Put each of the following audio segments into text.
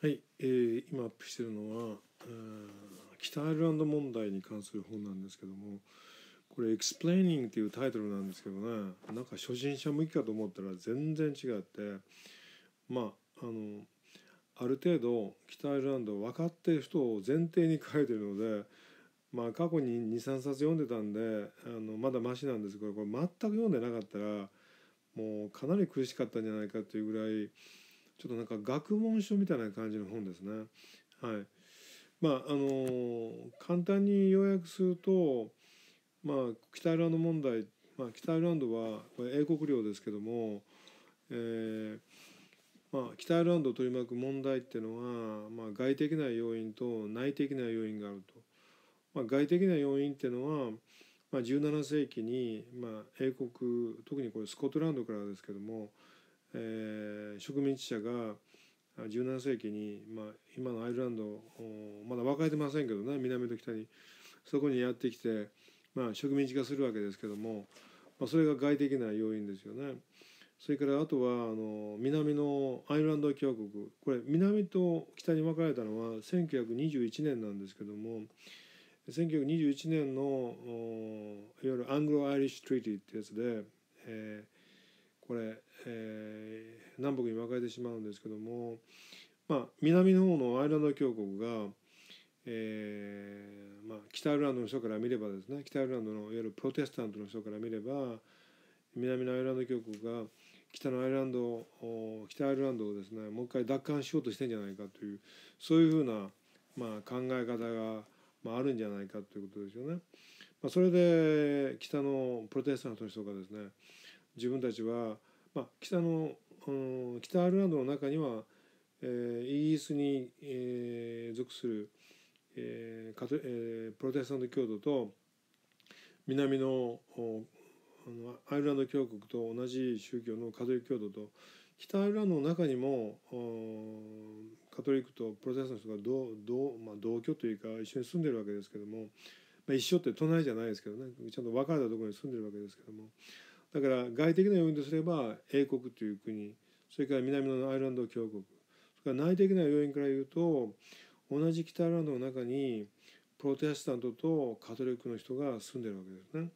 はい、えー、今アップしてるのは北アイルランド問題に関する本なんですけどもこれ「Explaining」っていうタイトルなんですけどねなんか初心者向きかと思ったら全然違ってまああのある程度北アイルランド分かっている人を前提に書いてるのでまあ過去に23冊読んでたんであのまだマシなんですけどこれ全く読んでなかったらもうかなり苦しかったんじゃないかっていうぐらいちょっとなんか学問書みたいな感じの本ですね。はいまああの簡単に要約すると、まあ、北アイルランド問題、まあ、北アイルランドはこれ英国領ですけども、えーまあ、北アイルランドを取り巻く問題っていうのは、まあ、外的な要因と内的な要因があると。まあ、外的な要因っていうのは、まあ、17世紀に、まあ、英国特にこれスコットランドからですけども、えー、植民地者が17世紀に、まあ、今のアイルランドまだ分かれてませんけどね南と北にそこにやってきて、まあ、植民地化するわけですけども、まあ、それが外的な要因ですよね。それからあとはあの南のアイルランド共和国これ南と北に分かれたのは1921年なんですけども1921年のいわゆるアングロ・アイリッシュ・トリティってやつで、えーこれ、えー、南北に分かれてしまうんですけども、まあ、南の方のアイルランド峡谷が、えーまあ、北アイルランドの人から見ればですね北アイルランドのいわゆるプロテスタントの人から見れば南のアイルランド峡谷が北のアイルランド北アイルランドをですねもう一回奪還しようとしてんじゃないかというそういうふうな、まあ、考え方が、まあ、あるんじゃないかということですよね。まあ、それで北のプロテスタントの人がですね自分たちは、まあ、北の、うん、北アイルランドの中には、えー、イギリスに、えー、属する、えーカトえー、プロテスタント教徒と南のアイルランド教国と同じ宗教のカトリック教徒と北アイルランドの中にもカトリックとプロテスタントが同同、まあ、同居というか一緒に住んでるわけですけどもまあ、一緒って隣じゃないですけどねちゃんと分かれたところに住んでるわけですけどもだから外的な要因とすれば英国という国それから南のアイルランド共和国それから内的な要因から言うと同じ北アイルランドの中にプロテスタントとカトリックの人が住んでるわけですね。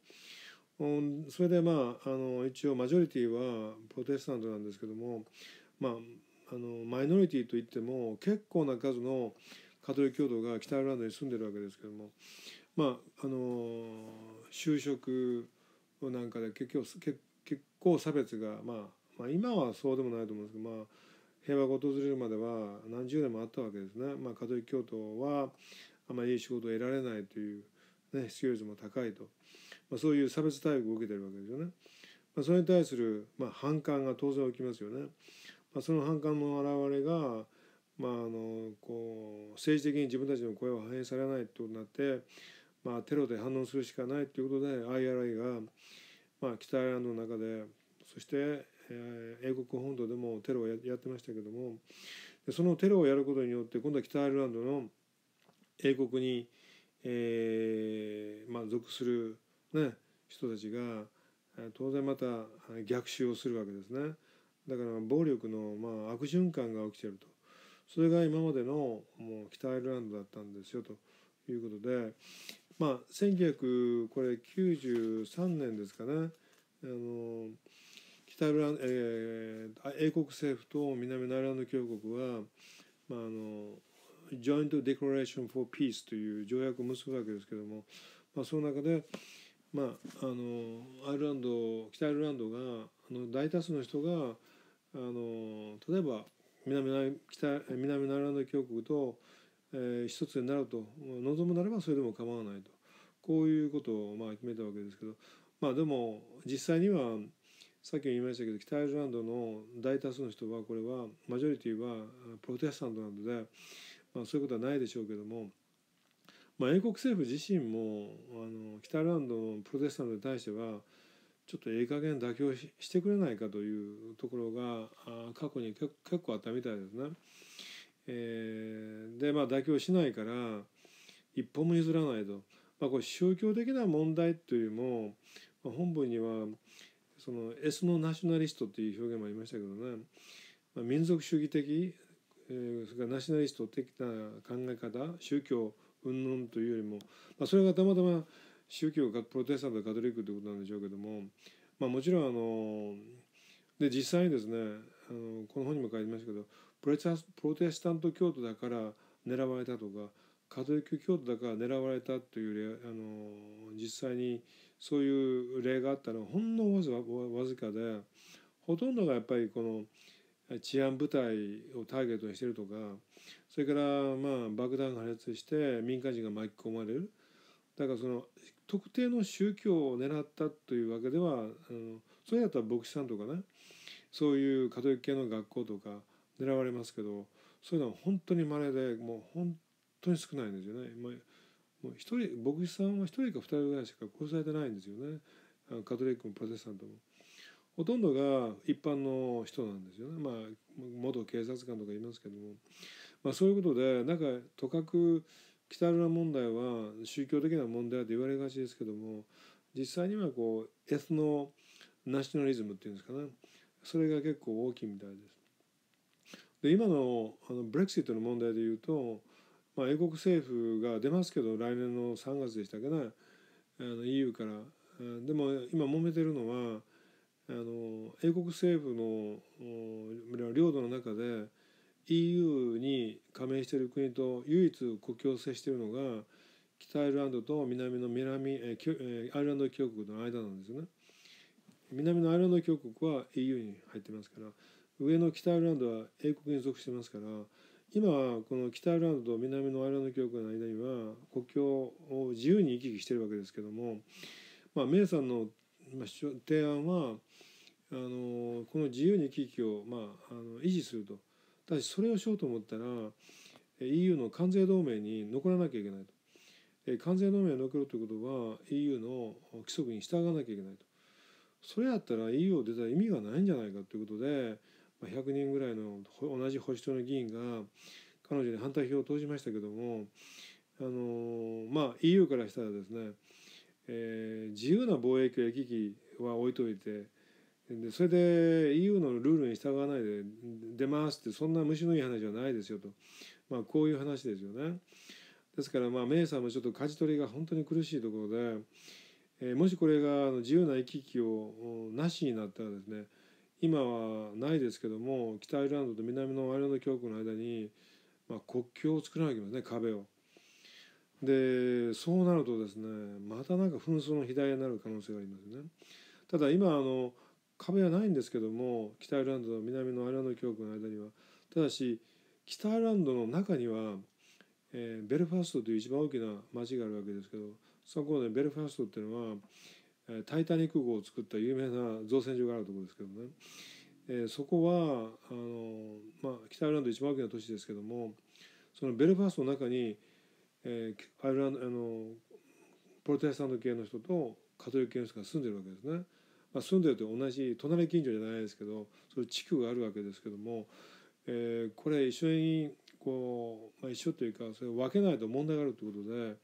それでまああの一応マジョリティはプロテスタントなんですけども、まあ、あのマイノリティといっても結構な数のカトリック教徒が北アイルランドに住んでるわけですけどもまああのー、就職なんかで結局結結構差別が、まあ、まあ今はそうでもないと思うんですけど、まあ、平和が訪れるまでは何十年もあったわけですね。まあ、カトリック教徒はあまりいい仕事を得られないという、ね、失業率も高いと、まあ、そういう差別待遇を受けてるわけですよね。まあ、それに対する、まあ、反感が当然起きますよね。まあ、その反感の表れが、まあ、あのこう政治的に自分たちの声を反映されないとなってまあ、テロで反応するしかないということで IRA が、まあ、北アイルランドの中でそして、えー、英国本土でもテロをやってましたけどもそのテロをやることによって今度は北アイルランドの英国に、えーまあ、属する、ね、人たちが当然また逆襲をするわけですね。だから暴力のまあ悪循環が起きてるとそれが今までのもう北アイルランドだったんですよということで、まあ、1993年ですかねあの北アイルラン、えー、英国政府と南アイルランド共和国は、まあ、あのジョイント・デコレーション・フォー・ピースという条約を結ぶわけですけども、まあ、その中で、まあ、あのアイルランド北アイルランドがあの大多数の人があの例えば南北南アイルランド共和国とえー、一つになると望むならばそれでも構わないとこういうことをまあ決めたわけですけどまあでも実際にはさっきも言いましたけど北アイルランドの大多数の人はこれはマジョリティはプロテスタントなので、まあ、そういうことはないでしょうけども、まあ、英国政府自身もあの北アイルランドのプロテスタントに対してはちょっとええ加減妥協してくれないかというところが過去に結構あったみたいですね。えー、でまあ妥協しないから一歩も譲らないと、まあ、これ宗教的な問題というよりも、まあ、本文にはそのエスノナショナリストという表現もありましたけどね、まあ、民族主義的、えー、それからナショナリスト的な考え方宗教云々というよりも、まあ、それがたまたま宗教がプロテスタントカトリックということなんでしょうけども、まあ、もちろんあので実際にですねあのこの本にも書いてましたけどプロテスタント教徒だから狙われたとかカトリック教徒だから狙われたというあの実際にそういう例があったのはほんのわずわずかでほとんどがやっぱりこの治安部隊をターゲットにしてるとかそれからまあ爆弾が破裂して民間人が巻き込まれるだからその特定の宗教を狙ったというわけではあのそれだったら牧師さんとかねそういうカトリック系の学校とか狙われますけどそういうのは本当にまれでもう本当に少ないんですよね。まあもう一人牧師さんは1人か2人ぐらいしか殺されてないんですよねカトリックもプロテスタントも。ほとんどが一般の人なんですよね、まあ、元警察官とかいますけども、まあ、そういうことでなんかとかく北浦問題は宗教的な問題だと言われがちですけども実際にはこうエスノナショナリズムっていうんですかねそれが結構大きいみたいです。で今のあのブレクシットの問題でいうと、まあ、英国政府が出ますけど来年の3月でしたっけなあの EU からでも今揉めてるのはあの英国政府の領土の中で EU に加盟している国と唯一国境を接しているのが北アイルランドと南の南えアイルランド共和国の間なんですよね。南のアイルランド共和国は EU に入ってますから上の北アイルランドは英国に属してますから今この北アイルランドと南のアイルランド教国の間には国境を自由に行き来してるわけですけども、まあ、メイさんの提案はあのこの自由に行き来を、まあ、あの維持するとただしそれをしようと思ったら EU の関税同盟に残らなきゃいけないと。関税同盟に残るということは EU の規則に従わなきゃいけないと。それやったら EU を出たら意味がないんじゃないかということで100人ぐらいの同じ保守党の議員が彼女に反対票を投じましたけどもあのまあ EU からしたらですね、えー、自由な貿易や行き来は置いといてでそれで EU のルールに従わないで出ますってそんな虫のいい話じゃないですよと、まあ、こういう話ですよね。ですからまあメイさんもちょっと舵取りが本当に苦しいところで、えー、もしこれが自由な行き来をなしになったらですね今はないですけども北アイルランドと南のアイルランド教区の間に、まあ、国境を作らなきゃいけませんね壁を。でそうなるとですねまたなんか紛争の肥大になる可能性がありますよね。ただ今あの壁はないんですけども北アイルランドと南のアイルランド教区の間にはただし北アイルランドの中には、えー、ベルファストという一番大きな町があるわけですけどそこでベルファストっていうのは「タイタニック号」を作った有名な造船所があるところですけどね、えー、そこはあの、まあ、北アイルランド一番大きな都市ですけどもそのベルファーストの中に、えー、アイルランドあのプロテスタント系の人とカトリック系の人が住んでるわけですね。まあ、住んでると同じ隣近所じゃないですけどそういう地区があるわけですけども、えー、これ一緒にこう、まあ、一緒というかそれを分けないと問題があるということで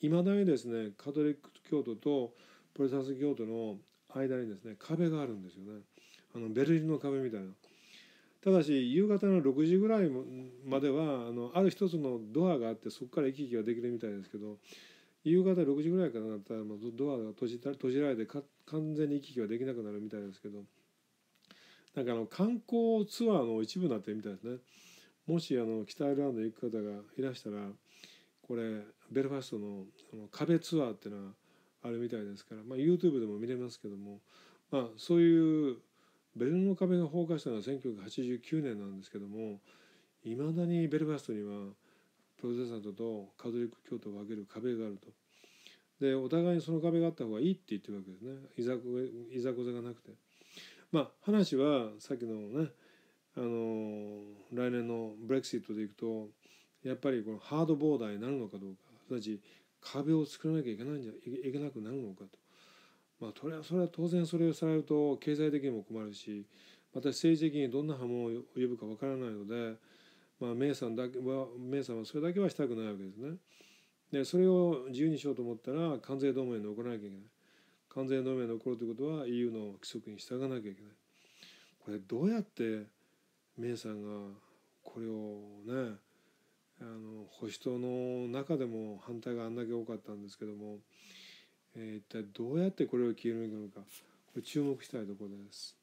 いまだにですねカトリック教徒とプロテスタ教徒の間にですね壁があるんですよねあのベルリンの壁みたいな。ただし夕方の6時ぐらいまではあのある一つのドアがあってそこから行き来ができるみたいですけど夕方6時ぐらいからなったらもうドアが閉じた閉じられて完全に行き来ができなくなるみたいですけどなんかあの観光ツアーの一部になってるみたいですね。もしあの北アイルランド行く方がいらしたらこれベルファストのの壁ツアーっていうのはあるみたいですから、まあ、YouTube でも見れますけども、まあ、そういうベルンの壁が崩壊したのは1989年なんですけどもいまだにベルファストにはプロテスタントとカトリック教徒を分ける壁があると。でお互いにその壁があった方がいいって言ってるわけですねいざいざこざがなくて。まあ話はさっきのねあの来年のブレクシットでいくとやっぱりこのハードボーダーになるのかどうかすなわち壁を作らなきゃいけないんじゃいけなくなるのかと。まあ、それはそれは当然それをされると経済的にも困るしまた政治的にどんな波紋を呼ぶかわからないので、まあ、名さんだけは名さんはそれだけはしたくないわけですね。でそれを自由にしようと思ったら関税同盟に残らなきゃいけない関税同盟に残るということは EU の規則に従わなきゃいけないこれどうやって名さんがこれをねあの保守党の中でも反対があんだけ多かったんですけども、えー、一体どうやってこれを切り抜くのかこれ注目したいところです。